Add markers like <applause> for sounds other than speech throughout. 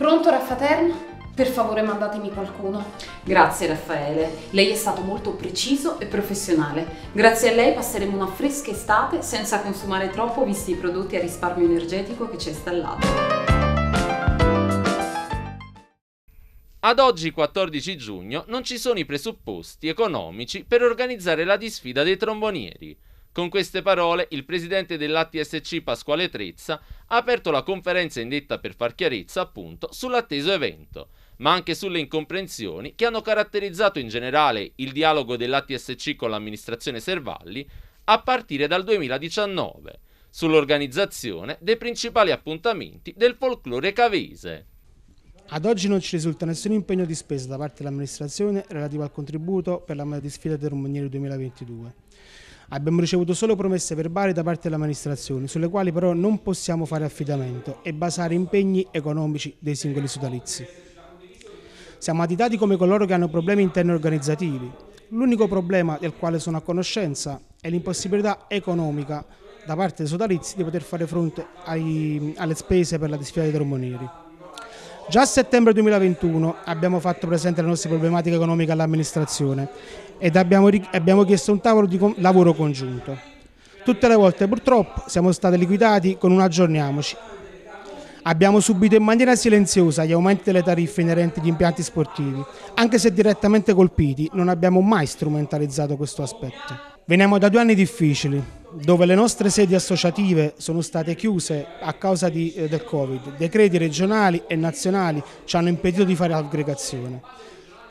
Pronto Raffaterno? Per favore mandatemi qualcuno. Grazie Raffaele, lei è stato molto preciso e professionale. Grazie a lei passeremo una fresca estate senza consumare troppo visti i prodotti a risparmio energetico che ci è installato. Ad oggi 14 giugno non ci sono i presupposti economici per organizzare la disfida dei trombonieri. Con queste parole il presidente dell'ATSC Pasquale Trezza ha aperto la conferenza indetta per far chiarezza appunto sull'atteso evento, ma anche sulle incomprensioni che hanno caratterizzato in generale il dialogo dell'ATSC con l'amministrazione Servalli a partire dal 2019 sull'organizzazione dei principali appuntamenti del folklore cavese. Ad oggi non ci risulta nessun impegno di spesa da parte dell'amministrazione relativo al contributo per la meta di sfida del Romunieri 2022. Abbiamo ricevuto solo promesse verbali da parte dell'amministrazione, sulle quali però non possiamo fare affidamento e basare impegni economici dei singoli sodalizi. Siamo additati come coloro che hanno problemi interni organizzativi. L'unico problema del quale sono a conoscenza è l'impossibilità economica da parte dei sodalizi di poter fare fronte ai, alle spese per la disfida dei trombonieri. Già a settembre 2021 abbiamo fatto presente le nostre problematiche economiche all'amministrazione ed abbiamo, abbiamo chiesto un tavolo di con lavoro congiunto. Tutte le volte purtroppo siamo stati liquidati con un aggiorniamoci. Abbiamo subito in maniera silenziosa gli aumenti delle tariffe inerenti agli impianti sportivi. Anche se direttamente colpiti, non abbiamo mai strumentalizzato questo aspetto. Veniamo da due anni difficili, dove le nostre sedi associative sono state chiuse a causa di, eh, del Covid. Decreti regionali e nazionali ci hanno impedito di fare aggregazione.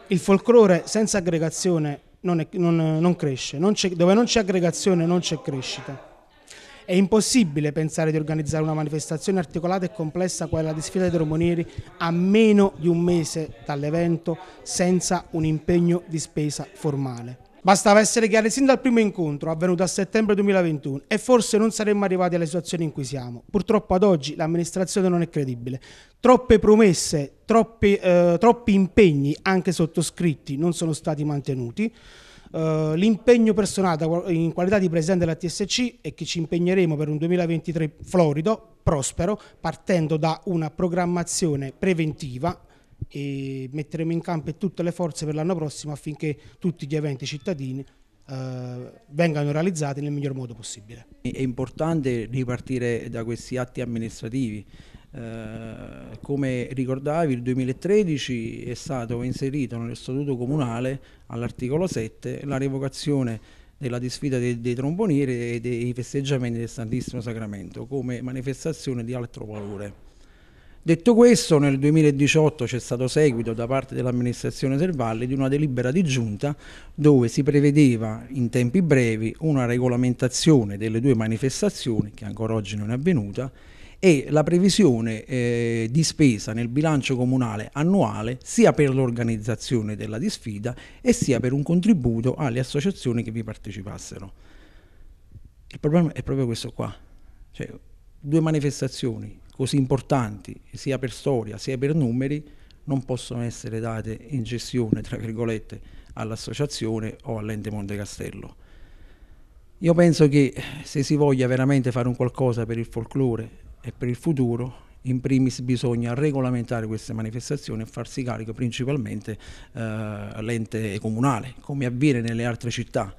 Il folklore senza aggregazione non, è, non, non cresce, non dove non c'è aggregazione non c'è crescita. È impossibile pensare di organizzare una manifestazione articolata e complessa quale la di sfida dei Romonieri a meno di un mese dall'evento senza un impegno di spesa formale. Bastava essere chiari sin dal primo incontro, avvenuto a settembre 2021, e forse non saremmo arrivati alle situazioni in cui siamo. Purtroppo ad oggi l'amministrazione non è credibile. Troppe promesse, troppi, eh, troppi impegni, anche sottoscritti, non sono stati mantenuti. Uh, l'impegno personale in qualità di presidente della TSC è che ci impegneremo per un 2023 florido, prospero, partendo da una programmazione preventiva e metteremo in campo tutte le forze per l'anno prossimo affinché tutti gli eventi cittadini eh, vengano realizzati nel miglior modo possibile. È importante ripartire da questi atti amministrativi. Eh, come ricordavi il 2013 è stato inserito nello statuto comunale all'articolo 7 la revocazione della disfida dei, dei trombonieri e dei festeggiamenti del Santissimo Sacramento come manifestazione di altro valore. Detto questo, nel 2018 c'è stato seguito da parte dell'amministrazione del Valle di una delibera di giunta dove si prevedeva in tempi brevi una regolamentazione delle due manifestazioni, che ancora oggi non è avvenuta, e la previsione eh, di spesa nel bilancio comunale annuale sia per l'organizzazione della disfida e sia per un contributo alle associazioni che vi partecipassero. Il problema è proprio questo qua, cioè due manifestazioni così importanti, sia per storia sia per numeri, non possono essere date in gestione, tra virgolette, all'associazione o all'ente Monte Castello. Io penso che se si voglia veramente fare un qualcosa per il folklore e per il futuro, in primis bisogna regolamentare queste manifestazioni e farsi carico principalmente eh, l'ente comunale, come avviene nelle altre città.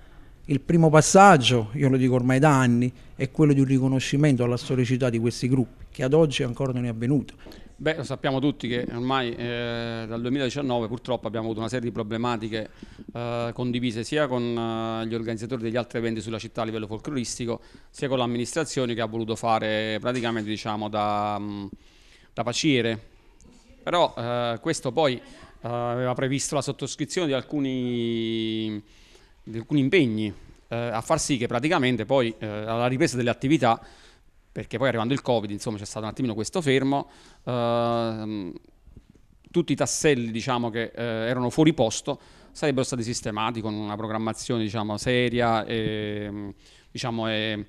Il primo passaggio, io lo dico ormai da anni, è quello di un riconoscimento alla storicità di questi gruppi, che ad oggi ancora non è avvenuto. Beh, lo sappiamo tutti che ormai eh, dal 2019 purtroppo abbiamo avuto una serie di problematiche eh, condivise sia con eh, gli organizzatori degli altri eventi sulla città a livello folcloristico, sia con l'amministrazione che ha voluto fare praticamente diciamo, da, mm, da paciere. Però eh, questo poi eh, aveva previsto la sottoscrizione di alcuni di alcuni impegni eh, a far sì che praticamente poi eh, alla ripresa delle attività, perché poi arrivando il Covid, insomma, c'è stato un attimino questo fermo, eh, tutti i tasselli diciamo, che eh, erano fuori posto sarebbero stati sistemati con una programmazione diciamo, seria e, diciamo, e,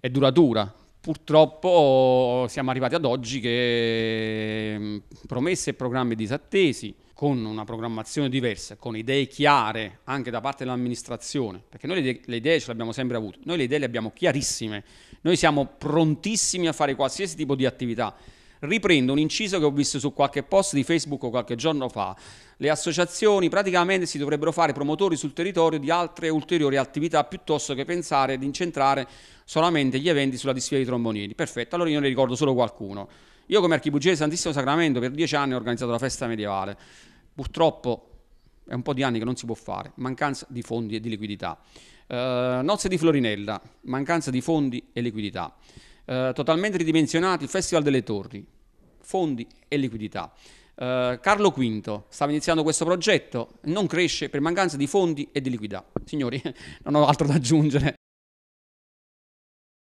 e duratura. Purtroppo siamo arrivati ad oggi che mm, promesse e programmi disattesi, con una programmazione diversa, con idee chiare anche da parte dell'amministrazione, perché noi le idee, le idee ce le abbiamo sempre avute, noi le idee le abbiamo chiarissime, noi siamo prontissimi a fare qualsiasi tipo di attività. Riprendo un inciso che ho visto su qualche post di Facebook qualche giorno fa. Le associazioni praticamente si dovrebbero fare promotori sul territorio di altre ulteriori attività piuttosto che pensare ad incentrare solamente gli eventi sulla disfida dei trombonieri. Perfetto, allora io ne ricordo solo qualcuno. Io come archibugiere Santissimo Sacramento per dieci anni ho organizzato la festa medievale. Purtroppo è un po' di anni che non si può fare, mancanza di fondi e di liquidità. Eh, nozze di Florinella, mancanza di fondi e liquidità. Eh, totalmente ridimensionati, Festival delle Torri, fondi e liquidità. Uh, Carlo V stava iniziando questo progetto, non cresce per mancanza di fondi e di liquidità. Signori, <laughs> non ho altro da aggiungere.